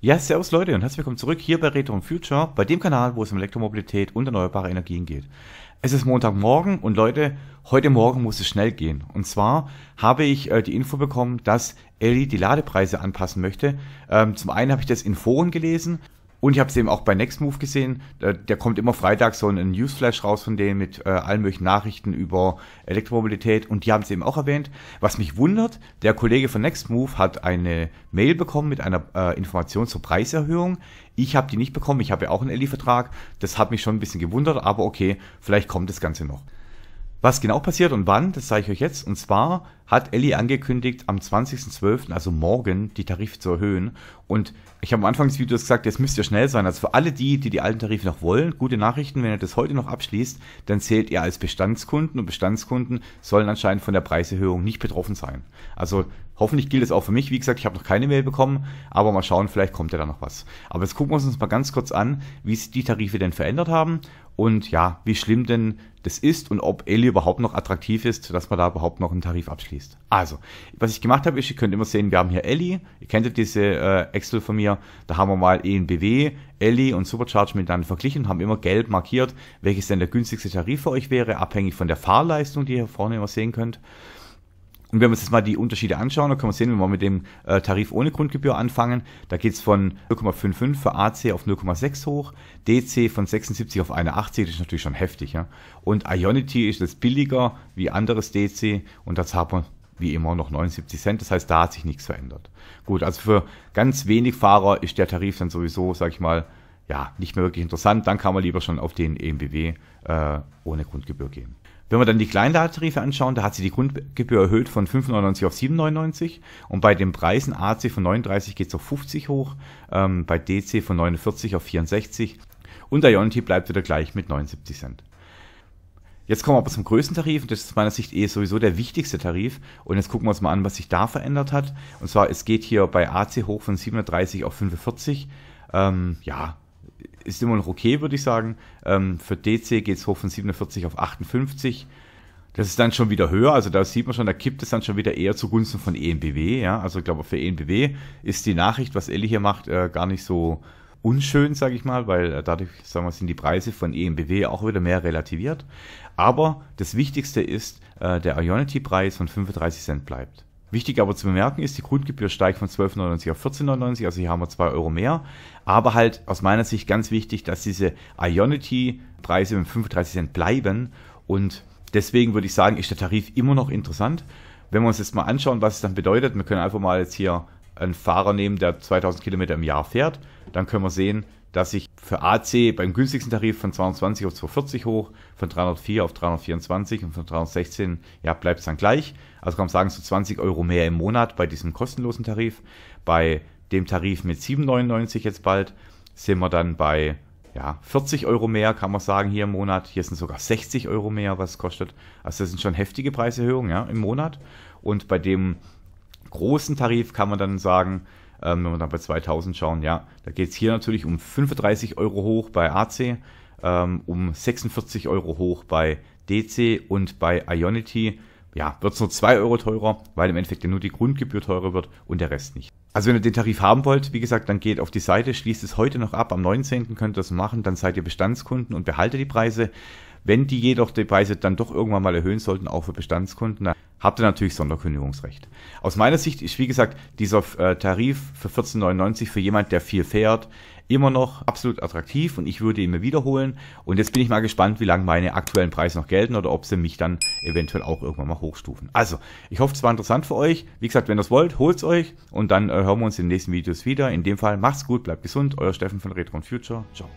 Ja, servus Leute und herzlich willkommen zurück hier bei Retro Future, bei dem Kanal, wo es um Elektromobilität und erneuerbare Energien geht. Es ist Montagmorgen und Leute, heute Morgen muss es schnell gehen. Und zwar habe ich äh, die Info bekommen, dass Ellie die Ladepreise anpassen möchte. Ähm, zum einen habe ich das in Foren gelesen und ich habe es eben auch bei Nextmove gesehen. Der kommt immer Freitag so ein Newsflash raus von denen mit äh, allen möglichen Nachrichten über Elektromobilität. Und die haben es eben auch erwähnt. Was mich wundert, der Kollege von Nextmove hat eine Mail bekommen mit einer äh, Information zur Preiserhöhung. Ich habe die nicht bekommen. Ich habe ja auch einen eli vertrag Das hat mich schon ein bisschen gewundert. Aber okay, vielleicht kommt das Ganze noch. Was genau passiert und wann, das zeige ich euch jetzt. Und zwar hat Ellie angekündigt, am 20.12., also morgen, die Tarife zu erhöhen. Und ich habe am Anfang des Videos gesagt, jetzt müsst ihr schnell sein. Also für alle die, die die alten Tarife noch wollen, gute Nachrichten, wenn ihr das heute noch abschließt, dann zählt ihr als Bestandskunden und Bestandskunden sollen anscheinend von der Preiserhöhung nicht betroffen sein. Also hoffentlich gilt es auch für mich. Wie gesagt, ich habe noch keine Mail bekommen, aber mal schauen, vielleicht kommt ja da noch was. Aber jetzt gucken wir uns mal ganz kurz an, wie sich die Tarife denn verändert haben und ja, wie schlimm denn das ist und ob Ellie überhaupt noch attraktiv ist, dass man da überhaupt noch einen Tarif abschließt. Also, was ich gemacht habe, ist, ihr könnt immer sehen, wir haben hier Ellie, ihr kennt ja diese äh, Excel von mir, da haben wir mal ENBW, Ellie und Supercharge miteinander verglichen und haben immer gelb markiert, welches denn der günstigste Tarif für euch wäre, abhängig von der Fahrleistung, die ihr hier vorne immer sehen könnt. Und wenn wir uns jetzt mal die Unterschiede anschauen, dann können wir sehen, wenn wir mit dem äh, Tarif ohne Grundgebühr anfangen, da geht es von 0,55 für AC auf 0,6 hoch, DC von 76 auf 81, das ist natürlich schon heftig. Ja? Und Ionity ist jetzt billiger wie anderes DC und da zahlt man wie immer noch 79 Cent, das heißt, da hat sich nichts verändert. Gut, also für ganz wenig Fahrer ist der Tarif dann sowieso, sag ich mal, ja, nicht mehr wirklich interessant, dann kann man lieber schon auf den EMBW äh, ohne Grundgebühr gehen. Wenn wir dann die Kleinladetarife anschauen, da hat sie die Grundgebühr erhöht von 5,99 auf 7,99 und bei den Preisen AC von 39 geht es auf 50 hoch, ähm, bei DC von 49 auf 64 und der Ionity bleibt wieder gleich mit 79 Cent. Jetzt kommen wir aber zum größten Tarif und das ist aus meiner Sicht eh sowieso der wichtigste Tarif und jetzt gucken wir uns mal an, was sich da verändert hat und zwar es geht hier bei AC hoch von 730 auf 45, ähm, ja ist immer noch okay, würde ich sagen. Ähm, für DC geht es hoch von 47 auf 58. Das ist dann schon wieder höher, also da sieht man schon, da kippt es dann schon wieder eher zugunsten von EMBW. Ja? Also ich glaube, für EMBW ist die Nachricht, was Ellie hier macht, äh, gar nicht so unschön, sage ich mal, weil äh, dadurch sagen wir, sind die Preise von EMBW auch wieder mehr relativiert. Aber das Wichtigste ist, äh, der Ionity-Preis von 35 Cent bleibt. Wichtig aber zu bemerken ist, die Grundgebühr steigt von 12,99 auf 14,99, also hier haben wir 2 Euro mehr. Aber halt aus meiner Sicht ganz wichtig, dass diese Ionity-Preise mit 35 Cent bleiben. Und deswegen würde ich sagen, ist der Tarif immer noch interessant. Wenn wir uns jetzt mal anschauen, was es dann bedeutet, wir können einfach mal jetzt hier einen Fahrer nehmen, der 2000 Kilometer im Jahr fährt, dann können wir sehen, dass sich für AC beim günstigsten Tarif von 220 auf 240 hoch, von 304 auf 324 und von 316 ja, bleibt es dann gleich. Also kann man sagen, so 20 Euro mehr im Monat bei diesem kostenlosen Tarif. Bei dem Tarif mit 7,99 jetzt bald sind wir dann bei ja, 40 Euro mehr, kann man sagen, hier im Monat. Hier sind sogar 60 Euro mehr, was es kostet. Also das sind schon heftige Preiserhöhungen ja, im Monat. Und bei dem großen Tarif kann man dann sagen, ähm, wenn wir dann bei 2000 schauen, ja, da geht es hier natürlich um 35 Euro hoch bei AC, ähm, um 46 Euro hoch bei DC und bei Ionity. Ja, wird es nur 2 Euro teurer, weil im Endeffekt nur die Grundgebühr teurer wird und der Rest nicht. Also wenn ihr den Tarif haben wollt, wie gesagt, dann geht auf die Seite, schließt es heute noch ab, am 19. könnt ihr das machen, dann seid ihr Bestandskunden und behaltet die Preise. Wenn die jedoch die Preise dann doch irgendwann mal erhöhen sollten, auch für Bestandskunden, habt ihr natürlich Sonderkündigungsrecht. Aus meiner Sicht ist, wie gesagt, dieser äh, Tarif für 14,99 für jemand, der viel fährt, immer noch absolut attraktiv und ich würde ihn mir wiederholen. Und jetzt bin ich mal gespannt, wie lange meine aktuellen Preise noch gelten oder ob sie mich dann eventuell auch irgendwann mal hochstufen. Also, ich hoffe, es war interessant für euch. Wie gesagt, wenn ihr es wollt, holt es euch und dann äh, hören wir uns in den nächsten Videos wieder. In dem Fall, macht's gut, bleibt gesund. Euer Steffen von Retro Future. Ciao.